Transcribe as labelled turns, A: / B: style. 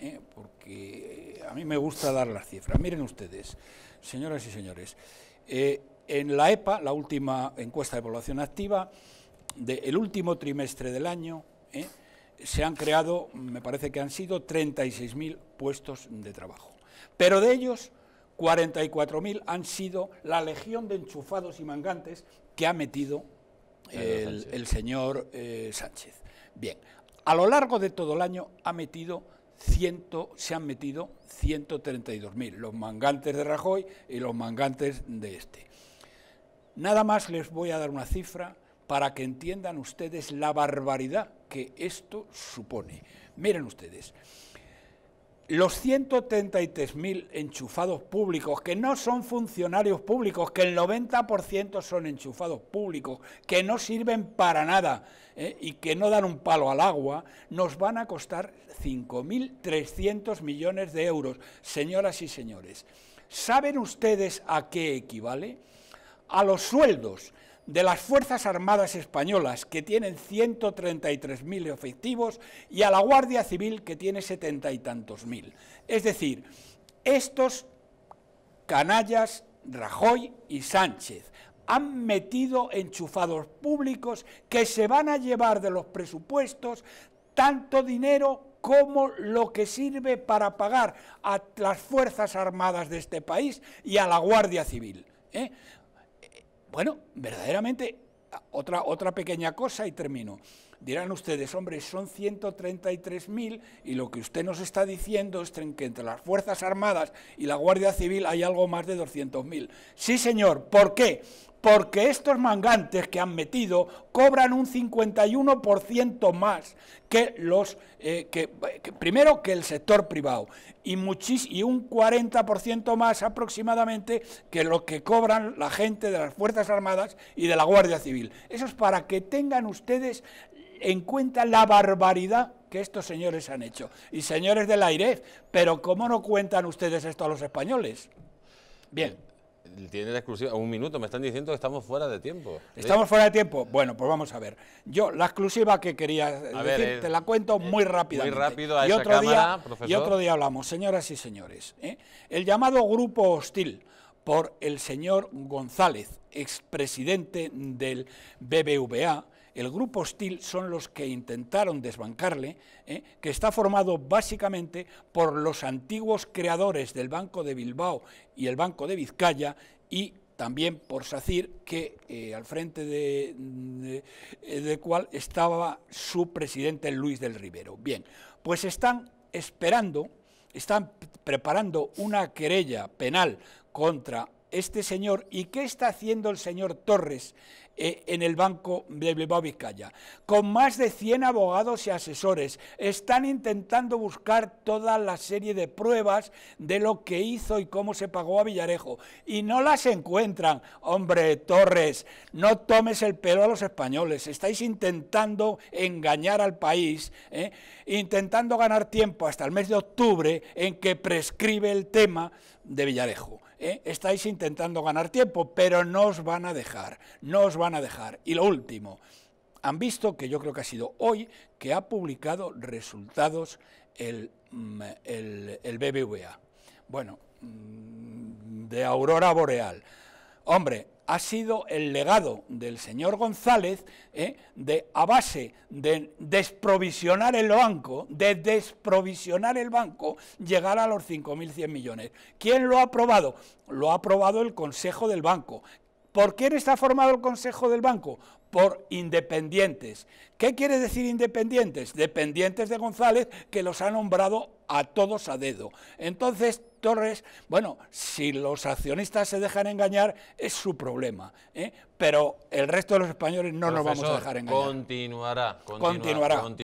A: ¿eh? porque eh, a mí me gusta dar las cifras. Miren ustedes, señoras y señores, eh, en la EPA, la última encuesta de población activa, del último trimestre del año, se han creado, me parece que han sido 36.000 puestos de trabajo. Pero de ellos, 44.000 han sido la legión de enchufados y mangantes que ha metido el, señor Sánchez. Bien, a lo largo de todo el año ha metido se han metido 132.000, los mangantes de Rajoy y los mangantes de este. Nada más les voy a dar una cifra para que entiendan ustedes la barbaridad que esto supone. Miren ustedes, los 133.000 enchufados públicos, que no son funcionarios públicos, que el 90% son enchufados públicos, que no sirven para nada eh, y que no dan un palo al agua, nos van a costar 5.300 millones de euros, señoras y señores. ¿Saben ustedes a qué equivale? A los sueldos de las Fuerzas Armadas Españolas, que tienen 133.000 efectivos, y a la Guardia Civil, que tiene setenta y tantos mil. Es decir, estos canallas, Rajoy y Sánchez, han metido enchufados públicos que se van a llevar de los presupuestos tanto dinero como lo que sirve para pagar a las Fuerzas Armadas de este país y a la Guardia Civil. ¿eh? Bueno, verdaderamente, otra, otra pequeña cosa y termino. Dirán ustedes, hombre, son 133.000 y lo que usted nos está diciendo es que entre las Fuerzas Armadas y la Guardia Civil hay algo más de 200.000. Sí, señor, ¿por qué? porque estos mangantes que han metido cobran un 51% más que los eh, que, primero que el sector privado y, muchis, y un 40% más aproximadamente que lo que cobran la gente de las Fuerzas Armadas y de la Guardia Civil. Eso es para que tengan ustedes en cuenta la barbaridad que estos señores han hecho. Y señores del aire. pero ¿cómo no cuentan ustedes esto a los españoles? Bien. Tiene la exclusiva. Un minuto, me están diciendo que estamos fuera de tiempo. ¿Estamos fuera de tiempo? Bueno, pues vamos a ver. Yo, la exclusiva que quería decir, te la cuento eh, muy rápidamente. Muy rápido a y otro día, Y otro día hablamos, señoras y señores. ¿eh? El llamado grupo hostil por el señor González, expresidente del BBVA, el grupo hostil son los que intentaron desbancarle, ¿eh? que está formado básicamente por los antiguos creadores del Banco de Bilbao y el Banco de Vizcaya y también por SACIR, que eh, al frente eh, de, cual estaba su presidente Luis del Rivero. Bien, pues están esperando, están preparando una querella penal contra este señor y qué está haciendo el señor Torres eh, en el Banco de Bilbao Vizcaya. Con más de 100 abogados y asesores están intentando buscar toda la serie de pruebas de lo que hizo y cómo se pagó a Villarejo y no las encuentran. Hombre, Torres, no tomes el pelo a los españoles, estáis intentando engañar al país, ¿eh? intentando ganar tiempo hasta el mes de octubre en que prescribe el tema de Villarejo. ¿eh? estáis intentando ganar tiempo, pero no os van a dejar, no os van a dejar. Y lo último, han visto que yo creo que ha sido hoy que ha publicado resultados el, mm, el, el BBVA. Bueno, mm, de Aurora Boreal. Hombre, ha sido el legado del señor González ¿eh? de, a base de desprovisionar el banco, de desprovisionar el banco, llegar a los 5.100 millones. ¿Quién lo ha aprobado? Lo ha aprobado el Consejo del Banco. ¿Por quién está formado el Consejo del Banco? Por independientes. ¿Qué quiere decir independientes? Dependientes de González que los ha nombrado a todos a dedo. Entonces, Torres, bueno, si los accionistas se dejan engañar, es su problema. ¿eh? Pero el resto de los españoles no nos vamos a dejar engañar. Continuará. continuará.